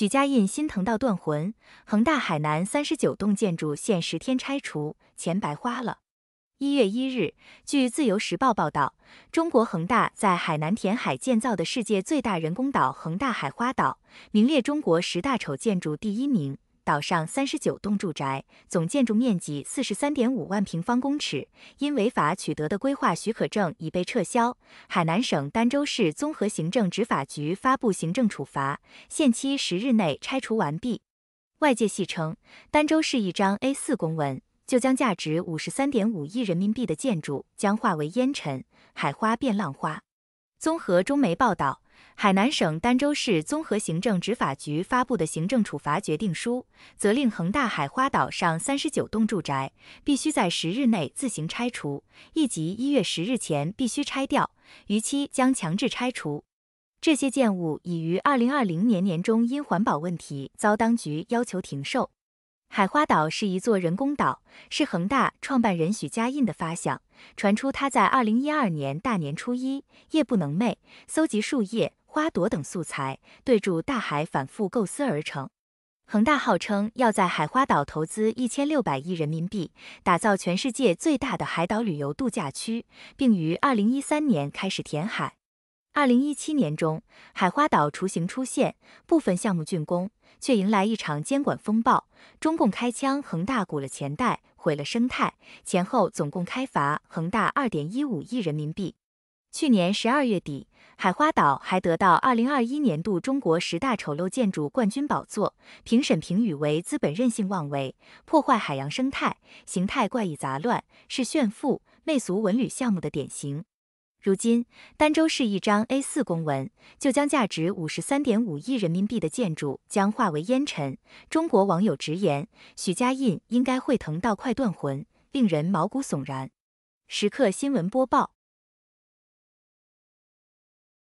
许家印心疼到断魂，恒大海南三十九栋建筑限十天拆除，钱白花了。一月一日，据《自由时报》报道，中国恒大在海南填海建造的世界最大人工岛——恒大海花岛，名列中国十大丑建筑第一名。岛上三十九栋住宅，总建筑面积四十三点五万平方公尺，因违法取得的规划许可证已被撤销。海南省儋州市综合行政执法局发布行政处罚，限期十日内拆除完毕。外界戏称，儋州市一张 A 四公文，就将价值五十三点五亿人民币的建筑将化为烟尘，海花变浪花。综合中媒报道。海南省儋州市综合行政执法局发布的行政处罚决定书，责令恒大海花岛上三十九栋住宅必须在十日内自行拆除，以及一月十日前必须拆掉，逾期将强制拆除。这些建物已于二零二零年年中因环保问题遭当局要求停售。海花岛是一座人工岛，是恒大创办人许家印的发祥。传出他在二零一二年大年初一夜不能寐，搜集树叶。花朵等素材，对住大海反复构思而成。恒大号称要在海花岛投资一千六百亿人民币，打造全世界最大的海岛旅游度假区，并于二零一三年开始填海。二零一七年中，海花岛雏形出现，部分项目竣工，却迎来一场监管风暴。中共开枪，恒大鼓了钱袋，毁了生态，前后总共开罚恒大二点一五亿人民币。去年十二月底，海花岛还得到二零二一年度中国十大丑陋建筑冠军宝座。评审评语为：资本任性妄为，破坏海洋生态，形态怪异杂乱，是炫富媚俗文旅项目的典型。如今，儋州市一张 A 四公文，就将价值五十三点五亿人民币的建筑将化为烟尘。中国网友直言：许家印应该会疼到快断魂，令人毛骨悚然。时刻新闻播报。